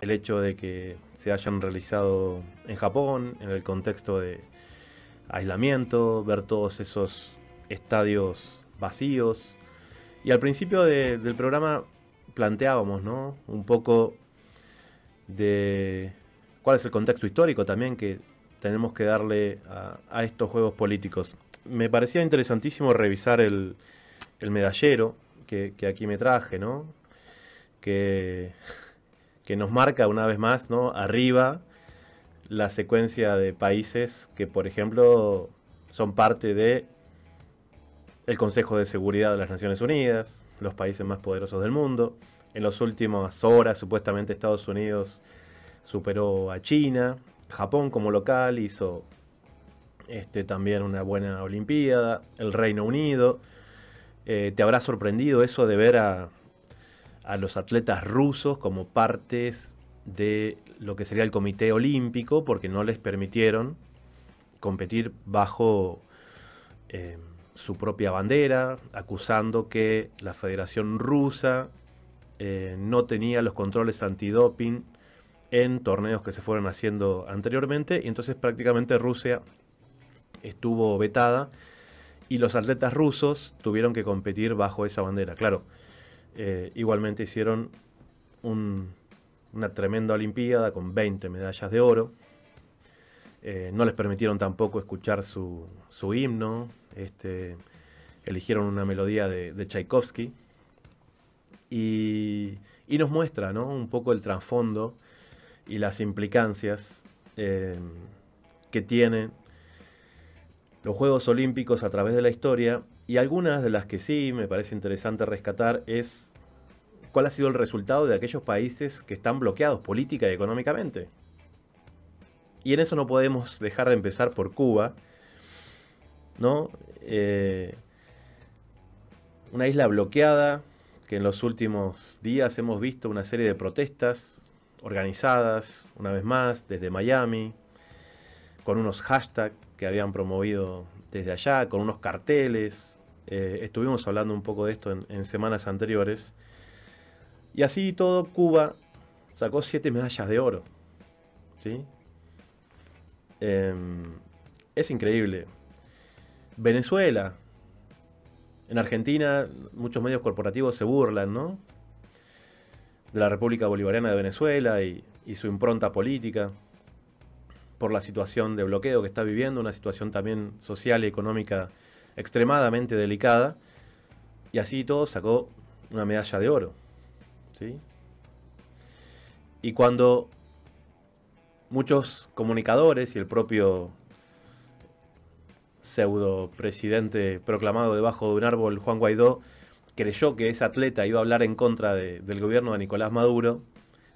el hecho de que se hayan realizado en Japón, en el contexto de aislamiento, ver todos esos estadios vacíos. Y al principio del programa planteábamos ¿no? un poco de cuál es el contexto histórico también que tenemos que darle a, estos juegos políticos. Me parecía interesantísimo revisar el, medallero que, que, aquí me traje, ¿no? que que nos marca una vez más, ¿no? Arriba la secuencia de países que, por ejemplo, son parte de el Consejo de Seguridad de las Naciones Unidas, los países más poderosos del mundo. En las últimas horas, supuestamente Estados Unidos superó a China, Japón como local hizo este, también una buena Olimpiada, el Reino Unido. Eh, ¿Te habrá sorprendido eso de ver a, a los atletas rusos como partes de lo que sería el Comité Olímpico, porque no les permitieron competir bajo eh, su propia bandera, acusando que la Federación Rusa eh, no tenía los controles antidoping en torneos que se fueron haciendo anteriormente, y entonces prácticamente Rusia estuvo vetada y los atletas rusos tuvieron que competir bajo esa bandera. Claro, eh, igualmente hicieron una tremenda Olimpiada con 20 medallas de oro. Eh, no les permitieron tampoco escuchar su, himno. Este, eligieron una melodía de, Tchaikovsky. Y, nos muestra un poco el trasfondo y las implicancias eh, que tienen los Juegos Olímpicos a través de la historia y algunas de las que sí me parece interesante rescatar es cuál ha sido el resultado de aquellos países que están bloqueados política y económicamente. Y en eso no podemos dejar de empezar por Cuba, ¿no? Eh, una isla bloqueada, que en los últimos días hemos visto una serie de protestas organizadas, una vez más, desde Miami, con unos hashtags que habían promovido desde allá, con unos carteles, eh, estuvimos hablando un poco de esto en, semanas anteriores. Y así todo, Cuba sacó siete medallas de oro. ¿sí? Em, es increíble. Venezuela. En Argentina, muchos medios corporativos se burlan, De la República Bolivariana de Venezuela y su impronta política por la situación de bloqueo que está viviendo, una situación también social y económica extremadamente delicada, y así todo sacó una medalla de oro. ¿sí? Y cuando muchos comunicadores y el propio pseudo presidente proclamado debajo de un árbol, Juan Guaidó, creyó que ese atleta iba a hablar en contra del gobierno de Nicolás Maduro,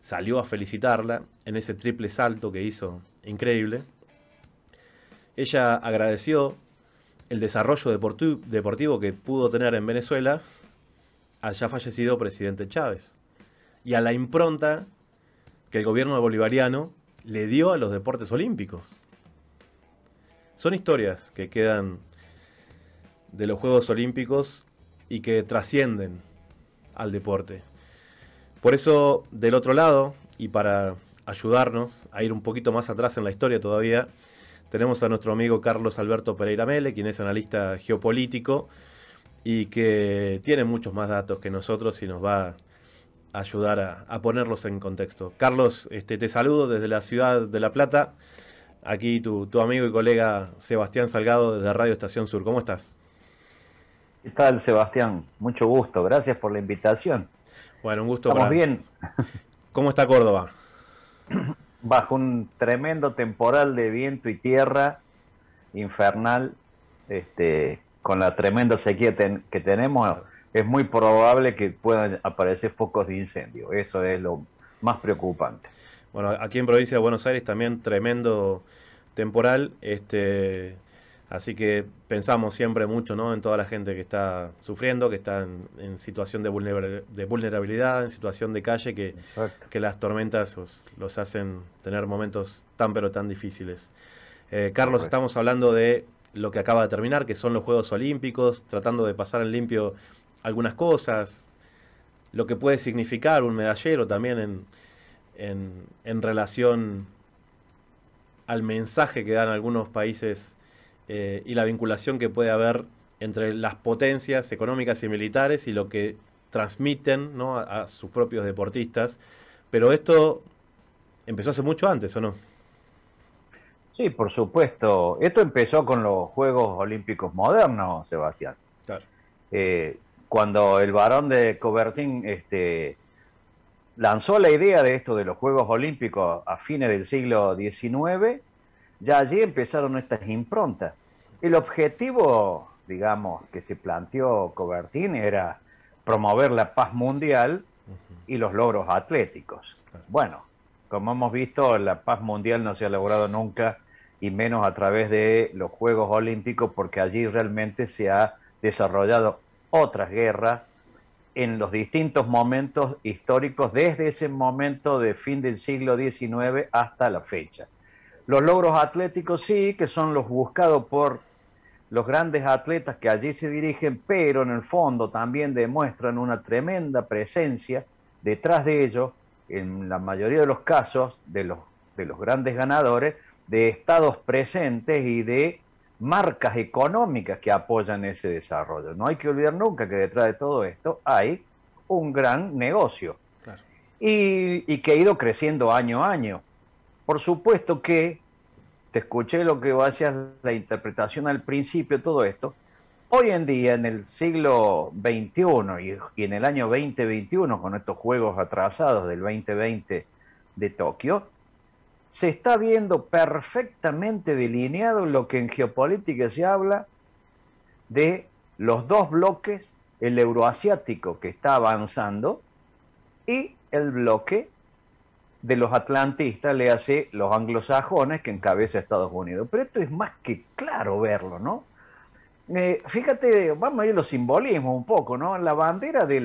salió a felicitarla en ese triple salto que hizo increíble. Ella agradeció el desarrollo deportivo, que pudo tener en Venezuela al ya fallecido presidente Chávez y a la impronta que el gobierno bolivariano le dio a los deportes olímpicos. Son historias que quedan de los Juegos Olímpicos y que trascienden al deporte. Por eso, del otro lado, y para ayudarnos a ir un poquito más atrás en la historia todavía, tenemos a nuestro amigo Carlos Alberto Pereira Mele, quien es analista geopolítico y que tiene muchos más datos que nosotros y nos va a ayudar a, ponerlos en contexto. Carlos, este, te saludo desde la ciudad de La Plata. Aquí tu, amigo y colega Sebastián Salgado desde Radio Estación Sur. ¿Cómo estás? ¿Qué tal, Sebastián? Mucho gusto. Gracias por la invitación. Bueno, un gusto. Estamos bien. ¿Cómo está Córdoba? bajo un tremendo temporal de viento y tierra infernal, este, con la tremenda sequía que tenemos, es muy probable que puedan aparecer focos de incendio. Eso es lo más preocupante. Bueno, aquí en provincia de Buenos Aires también tremendo temporal. Este, Así que pensamos siempre mucho ¿no? en toda la gente que está sufriendo, que está en, situación de, vulnerabilidad, en situación de calle, que, las tormentas los hacen tener momentos tan pero tan difíciles. Eh, Carlos, estamos hablando de lo que acaba de terminar, que son los Juegos Olímpicos, tratando de pasar en limpio algunas cosas, lo que puede significar un medallero también en relación al mensaje que dan algunos países eh, y la vinculación que puede haber entre las potencias económicas y militares y lo que transmiten a, sus propios deportistas. Pero esto empezó hace mucho antes, ¿o no? Sí, por supuesto. Esto empezó con los Juegos Olímpicos modernos, Sebastián. Eh, cuando el varón de Cobertín este, lanzó la idea de esto de los Juegos Olímpicos a fines del siglo XIX, ya allí empezaron estas improntas. El objetivo, digamos, que se planteó Cobertín era promover la paz mundial y los logros atléticos. Bueno, como hemos visto, la paz mundial no se ha logrado nunca y menos a través de los Juegos Olímpicos porque allí realmente se ha desarrollado otras guerras en los distintos momentos históricos desde ese momento de fin del siglo XIX hasta la fecha. Los logros atléticos sí, que son los buscados por los grandes atletas que allí se dirigen, pero en el fondo también demuestran una tremenda presencia detrás de ellos, en la mayoría de los casos de los, de los grandes ganadores, de estados presentes y de marcas económicas que apoyan ese desarrollo. No hay que olvidar nunca que detrás de todo esto hay un gran negocio y, y que ha ido creciendo año a año. Por supuesto que te escuché lo que hacías la interpretación al principio, todo esto. Hoy en día, en el siglo XXI y, y en el año 2021, con estos juegos atrasados del 2020 de Tokio, se está viendo perfectamente delineado lo que en geopolítica se habla de los dos bloques, el euroasiático que está avanzando y el bloque de los atlantistas, le hace los anglosajones que encabeza Estados Unidos. Pero esto es más que claro verlo, ¿no? Eh, fíjate, vamos a ir a los simbolismos un poco, ¿no? La bandera de,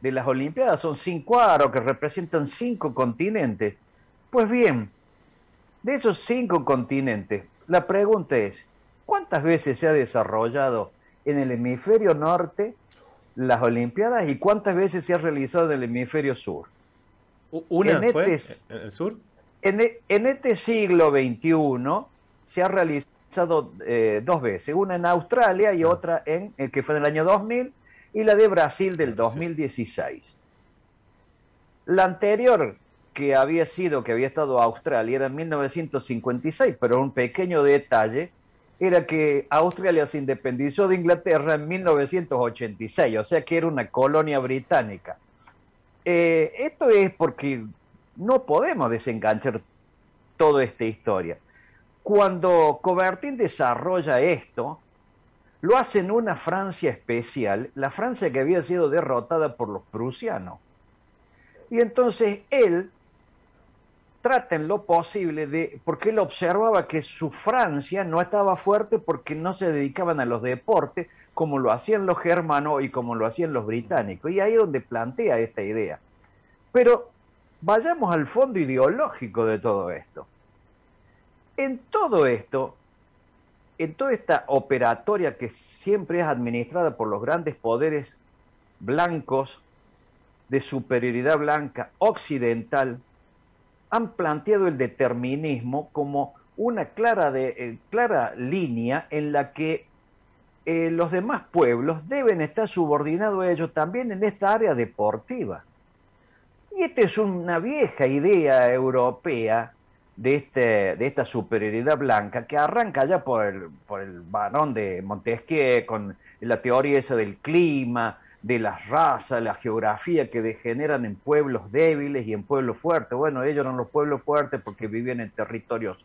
de las Olimpiadas son cinco aros que representan cinco continentes. Pues bien, de esos cinco continentes, la pregunta es, ¿cuántas veces se ha desarrollado en el hemisferio norte las Olimpiadas y cuántas veces se ha realizado en el hemisferio sur? ¿Una en este ¿En sur? En, este siglo XXI se ha realizado eh, dos veces, una en Australia y ah. otra en el que fue en el año 2000 y la de Brasil del 2016. La anterior que había sido, que había estado Australia, era en 1956, pero un pequeño detalle era que Australia se independizó de Inglaterra en 1986, o sea que era una colonia británica. Eh, esto es porque no podemos desenganchar toda esta historia. Cuando Cobertin desarrolla esto, lo hace en una Francia especial, la Francia que había sido derrotada por los prusianos. Y entonces él trata en lo posible de, porque él observaba que su Francia no estaba fuerte porque no se dedicaban a los deportes, como lo hacían los germanos y como lo hacían los británicos. Y ahí es donde plantea esta idea. Pero vayamos al fondo ideológico de todo esto. En todo esto, en toda esta operatoria que siempre es administrada por los grandes poderes blancos, de superioridad blanca occidental, han planteado el determinismo como una clara, de, eh, clara línea en la que eh, los demás pueblos deben estar subordinados a ellos también en esta área deportiva. Y esta es una vieja idea europea de, este, de esta superioridad blanca que arranca ya por el, por varón de Montesquieu con la teoría esa del clima, de las razas, la geografía que degeneran en pueblos débiles y en pueblos fuertes. Bueno, ellos eran los pueblos fuertes porque vivían en territorios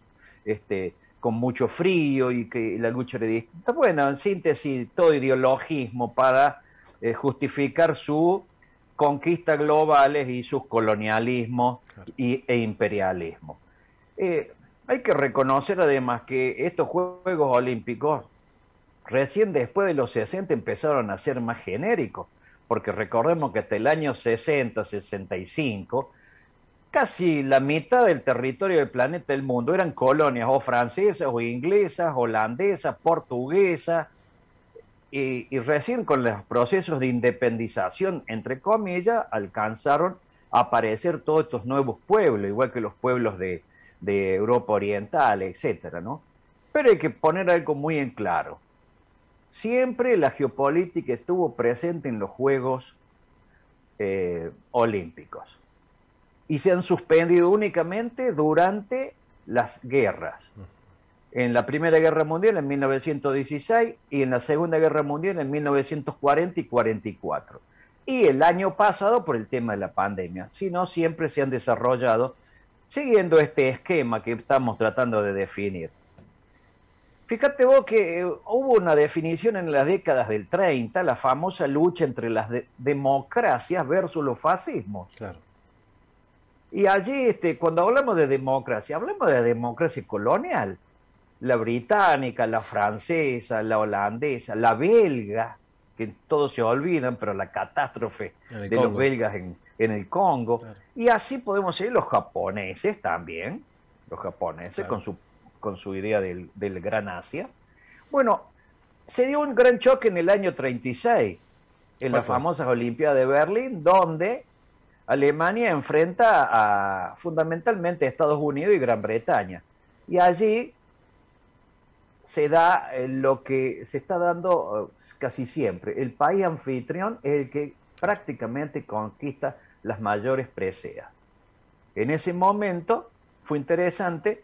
este, con mucho frío y que la lucha era distinta. Bueno, en síntesis, todo ideologismo para eh, justificar su conquista globales y sus colonialismos y, e imperialismo. Eh, hay que reconocer además que estos Juegos Olímpicos recién después de los 60 empezaron a ser más genéricos, porque recordemos que hasta el año 60, 65, casi la mitad del territorio del planeta del mundo eran colonias o francesas o inglesas, holandesas, portuguesas, y, recién con los procesos de independización, entre comillas, alcanzaron a aparecer todos estos nuevos pueblos, igual que los pueblos de, Europa Oriental, etcétera, Pero hay que poner algo muy en claro. Siempre la geopolítica estuvo presente en los Juegos eh, Olímpicos y se han suspendido únicamente durante las guerras. En la Primera Guerra Mundial en 1916 y en la Segunda Guerra Mundial en 1940 y 44. Y el año pasado por el tema de la pandemia. Si no, siempre se han desarrollado siguiendo este esquema que estamos tratando de definir. Fíjate vos que eh, hubo una definición en las décadas del 30, la famosa lucha entre las democracias versus los fascismos. Claro y allí, este, cuando hablamos de democracia, hablamos de democracia colonial, la británica, la francesa, la holandesa, la belga, que todos se olvidan, pero la catástrofe de los belgas en, el Congo. Y así podemos ser los japoneses también, los japoneses con, su, con su idea del, del Gran Asia. Bueno, se dio un gran choque en el año 36, en las famosas Olimpiadas de Berlín, donde Alemania enfrenta a fundamentalmente Estados Unidos y Gran Bretaña. Y allí se da eh, lo que se está dando eh, casi siempre. El país anfitrión es el que prácticamente conquista las mayores preseas. En ese momento fue interesante,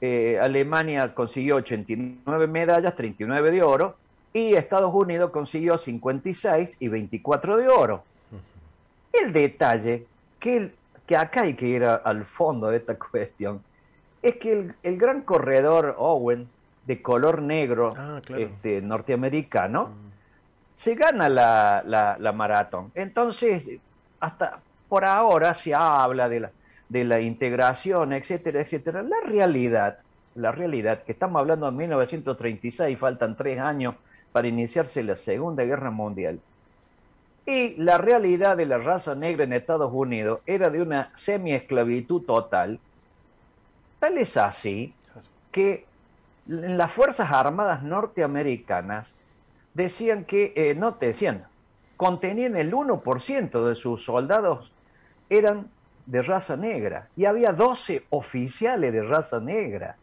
eh, Alemania consiguió 89 medallas, 39 de oro, y Estados Unidos consiguió 56 y 24 de oro. El detalle que, acá hay que ir al fondo de esta cuestión es que el, gran corredor Owen de color negro ah, este, norteamericano mm. se gana la, maratón. Entonces, hasta por ahora se habla de la, de la integración, etcétera, etcétera. La realidad, la realidad, que estamos hablando de 1936, faltan tres años para iniciarse la Segunda Guerra Mundial y la realidad de la raza negra en Estados Unidos era de una semi-esclavitud total. Tal es así que las Fuerzas Armadas norteamericanas decían que, eh, no te decían, contenían el 1% de sus soldados eran de raza negra y había 12 oficiales de raza negra.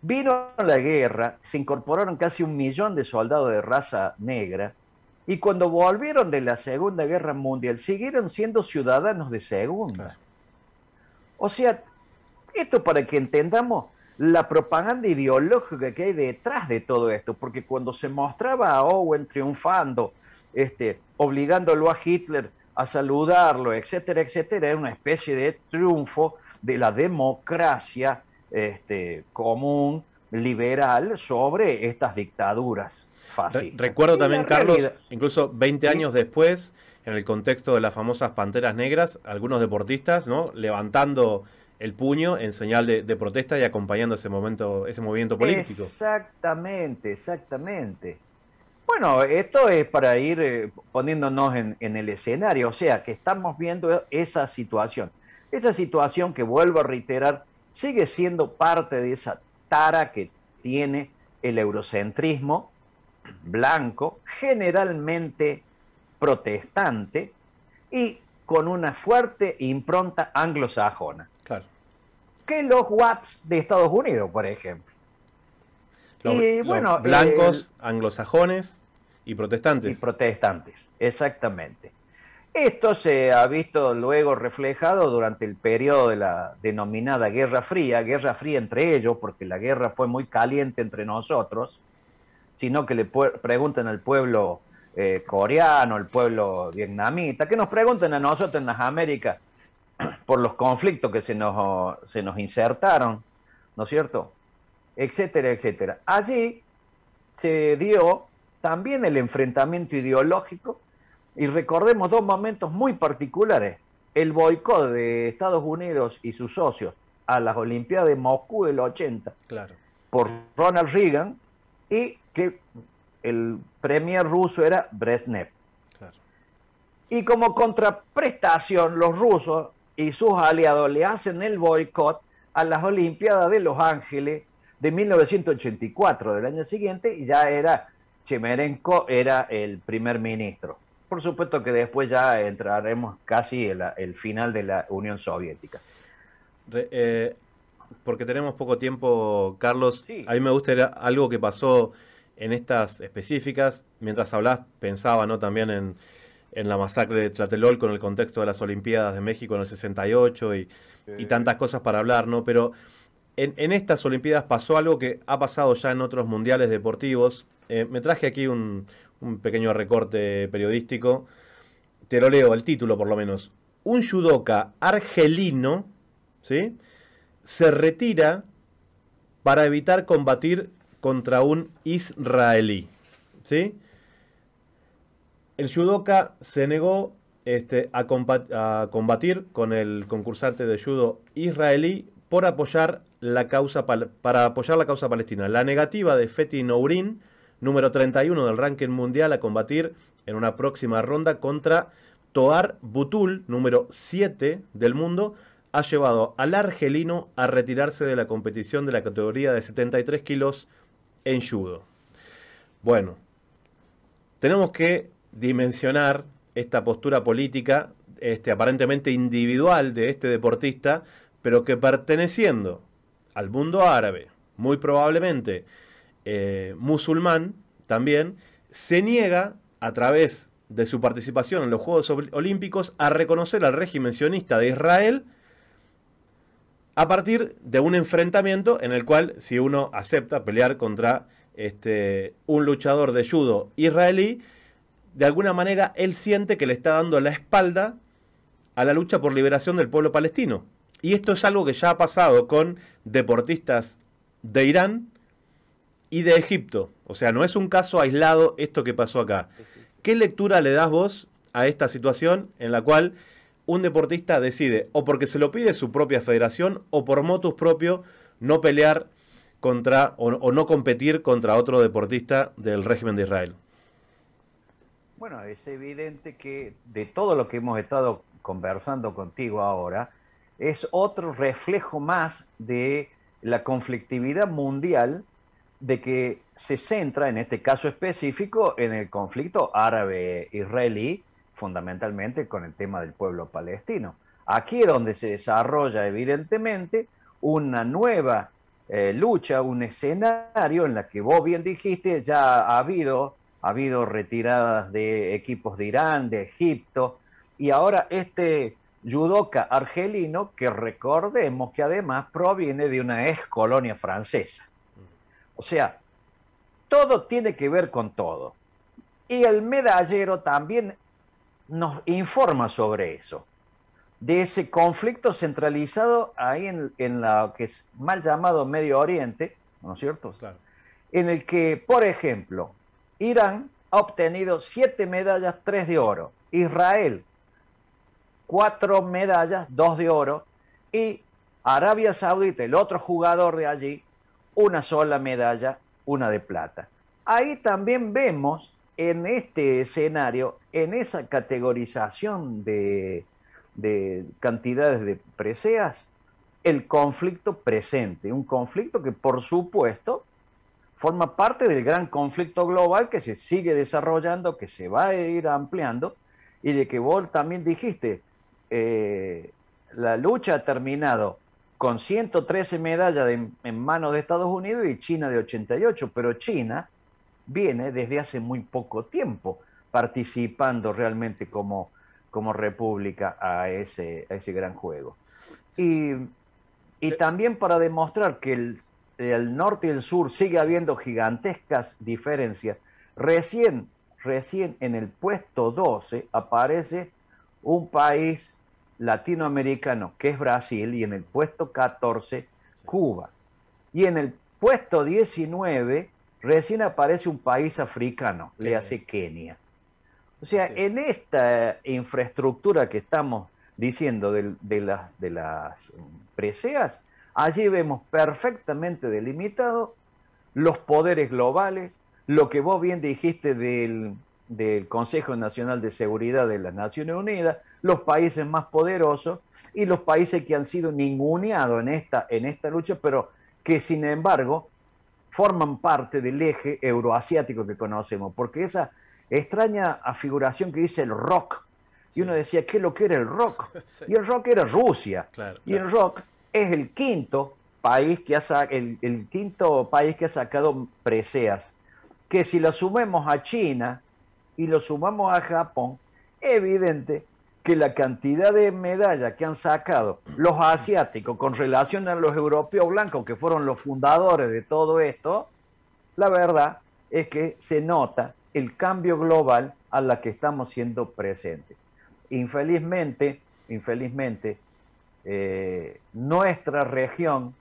Vino la guerra, se incorporaron casi un millón de soldados de raza negra y cuando volvieron de la Segunda Guerra Mundial, siguieron siendo ciudadanos de segunda. O sea, esto para que entendamos la propaganda ideológica que hay detrás de todo esto, porque cuando se mostraba a Owen triunfando, este, obligándolo a Hitler a saludarlo, etcétera, etcétera, era una especie de triunfo de la democracia este, común, liberal, sobre estas dictaduras recuerdo también, Carlos, incluso 20 años después, en el contexto de las famosas panteras negras, algunos deportistas, Levantando el puño en señal de, protesta y acompañando ese momento, ese movimiento político. Exactamente, exactamente. Bueno, esto es para ir eh, poniéndonos en, en el escenario, o sea, que estamos viendo esa situación. Esa situación que vuelvo a reiterar, sigue siendo parte de esa tara que tiene el eurocentrismo, blanco, generalmente protestante y con una fuerte impronta anglosajona. Claro. Que los WAPs de Estados Unidos, por ejemplo. blancos, anglosajones y protestantes. Y protestantes, exactamente. Esto se ha visto luego reflejado durante el periodo de la denominada Guerra Fría, Guerra Fría entre ellos, porque la guerra fue muy caliente entre nosotros, sino que le pregunten al pueblo eh, coreano, al pueblo vietnamita, que nos pregunten a nosotros en las Américas por los conflictos que se nos, se nos insertaron, ¿no es cierto? Etcétera, etcétera. Allí se dio también el enfrentamiento ideológico y recordemos dos momentos muy particulares. El boicot de Estados Unidos y sus socios a las Olimpiadas de Moscú del 80 claro. por Ronald Reagan y que el premier ruso era Brezhnev. Y como contraprestación, los rusos y sus aliados le hacen el boicot a las Olimpiadas de Los Ángeles de 1984, del año siguiente, y ya era Chemerenko, era el primer ministro. Por supuesto que después ya entraremos casi en el final de la Unión Soviética. Eh, porque tenemos poco tiempo, Carlos, a mí me gusta algo que pasó en estas específicas. Mientras hablás, pensaba ¿no? también en, la masacre de Tlatelol con el contexto de las Olimpiadas de México en el 68 y, tantas cosas para hablar, ¿no? Pero en, estas Olimpiadas pasó algo que ha pasado ya en otros mundiales deportivos. Eh, me traje aquí un, pequeño recorte periodístico. Te lo leo, el título por lo menos. Un judoka argelino, ¿sí? Se retira para evitar combatir contra un israelí. ¿sí? El judoka se negó este, a, combatir con el concursante de judo israelí por apoyar la causa para apoyar la causa palestina. La negativa de Feti Nourin, número 31 del ranking mundial, a combatir en una próxima ronda contra Toar Butul, número 7 del mundo, ha llevado al argelino a retirarse de la competición de la categoría de 73 kilos en judo. Bueno, tenemos que dimensionar esta postura política este, aparentemente individual de este deportista, pero que perteneciendo al mundo árabe, muy probablemente eh, musulmán también, se niega a través de su participación en los Juegos Olímpicos a reconocer al régimen sionista de Israel a partir de un enfrentamiento en el cual si uno acepta pelear contra este, un luchador de judo israelí, de alguna manera él siente que le está dando la espalda a la lucha por liberación del pueblo palestino. Y esto es algo que ya ha pasado con deportistas de Irán y de Egipto. O sea, no es un caso aislado esto que pasó acá. ¿Qué lectura le das vos a esta situación en la cual un deportista decide, o porque se lo pide su propia federación, o por motus propio, no pelear contra o no competir contra otro deportista del régimen de Israel? Bueno, es evidente que de todo lo que hemos estado conversando contigo ahora, es otro reflejo más de la conflictividad mundial de que se centra, en este caso específico, en el conflicto árabe-israelí, fundamentalmente con el tema del pueblo palestino. Aquí es donde se desarrolla evidentemente una nueva eh, lucha, un escenario en la que vos bien dijiste, ya ha habido, ha habido retiradas de equipos de Irán, de Egipto, y ahora este judoka argelino, que recordemos que además proviene de una ex colonia francesa. O sea, todo tiene que ver con todo. Y el medallero también nos informa sobre eso, de ese conflicto centralizado ahí en, en que es mal llamado Medio Oriente, ¿no es cierto? En el que, por ejemplo, Irán ha obtenido siete medallas, tres de oro, Israel cuatro medallas, dos de oro, y Arabia Saudita, el otro jugador de allí, una sola medalla, una de plata. Ahí también vemos en este escenario, en esa categorización de, cantidades de preseas, el conflicto presente, un conflicto que por supuesto forma parte del gran conflicto global que se sigue desarrollando, que se va a ir ampliando, y de que vos también dijiste, eh, la lucha ha terminado con 113 medallas en manos de Estados Unidos y China de 88, pero China viene desde hace muy poco tiempo participando realmente como, como república a ese, a ese gran juego. Y, y también para demostrar que el, norte y el sur sigue habiendo gigantescas diferencias, recién, recién en el puesto 12 aparece un país latinoamericano que es Brasil y en el puesto 14 Cuba. Y en el puesto 19 Recién aparece un país africano, le hace Kenia. O sea, en esta infraestructura que estamos diciendo de, de las mm, preseas, allí vemos perfectamente delimitado los poderes globales, lo que vos bien dijiste del, del Consejo Nacional de Seguridad de las Naciones Unidas, los países más poderosos y los países que han sido ninguneados en esta, en esta lucha, pero que sin embargo forman parte del eje euroasiático que conocemos, porque esa extraña afiguración que dice el rock, y uno decía, ¿qué es lo que era el rock? Y el rock era Rusia, y el rock es el quinto país que ha el quinto país que ha sacado preseas, que si lo sumemos a China y lo sumamos a Japón, evidente que la cantidad de medallas que han sacado los asiáticos con relación a los europeos blancos, que fueron los fundadores de todo esto, la verdad es que se nota el cambio global a la que estamos siendo presentes. Infelizmente, infelizmente, eh, nuestra región,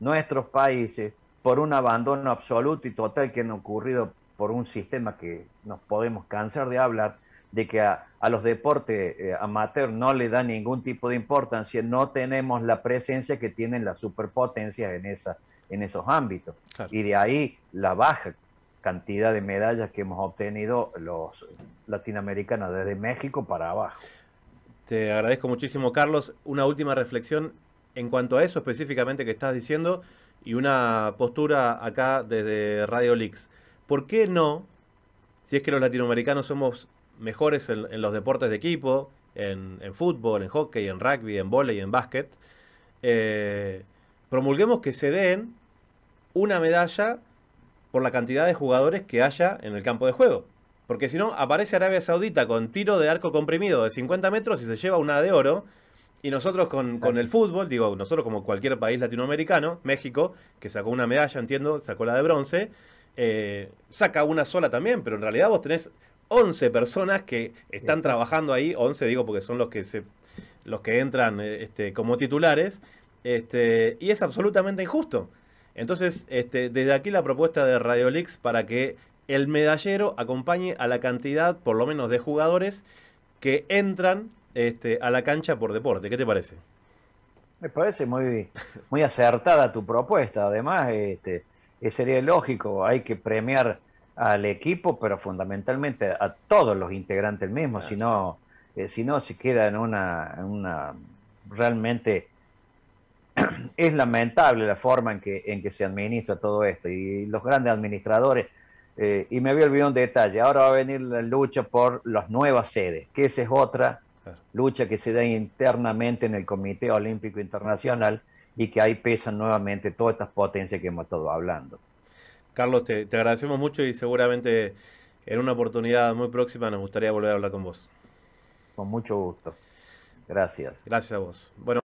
nuestros países, por un abandono absoluto y total que han ocurrido por un sistema que nos podemos cansar de hablar, de que a, los deportes amateurs eh, amateur no le da ningún tipo de importancia, no tenemos la presencia que tienen las superpotencias en, esa, en esos ámbitos. Y de ahí la baja cantidad de medallas que hemos obtenido los latinoamericanos desde México para abajo. Te agradezco muchísimo, Carlos. Una última reflexión en cuanto a eso específicamente que estás diciendo y una postura acá desde Radio Leaks. ¿Por qué no, si es que los latinoamericanos somos mejores en, los deportes de equipo, en, fútbol, en hockey, en rugby, en volei, en básquet, eh, promulguemos que se den una medalla por la cantidad de jugadores que haya en el campo de juego. Porque si no, aparece Arabia Saudita con tiro de arco comprimido de 50 metros y se lleva una de oro. Y nosotros con, el fútbol, digo, nosotros como cualquier país latinoamericano, México, que sacó una medalla, entiendo, sacó la de bronce, eh, saca una sola también, pero en realidad vos tenés 11 personas que están trabajando ahí, 11 digo porque son los que los que entran eh, este, como titulares, este, y es absolutamente injusto. Entonces, este, desde aquí la propuesta de Radio para que el medallero acompañe a la cantidad, por lo menos, de jugadores que entran este, a la cancha por deporte. ¿Qué te parece? Me parece muy, muy acertada tu propuesta. Además, este, sería lógico, hay que premiar al equipo, pero fundamentalmente a todos los integrantes mismos, Sino, eh, si no, se queda en una, una realmente es lamentable la forma en que, en que se administra todo esto y los grandes administradores. Eh, y me había olvidado un detalle, ahora va a venir la lucha por las nuevas sedes, que esa es otra lucha que se da internamente en el Comité Olímpico Internacional y que ahí pesan nuevamente todas estas potencias que hemos estado hablando. Carlos, te, agradecemos mucho y seguramente en una oportunidad muy próxima nos gustaría volver a hablar con vos. Con mucho gusto. Gracias. Gracias a vos. Bueno.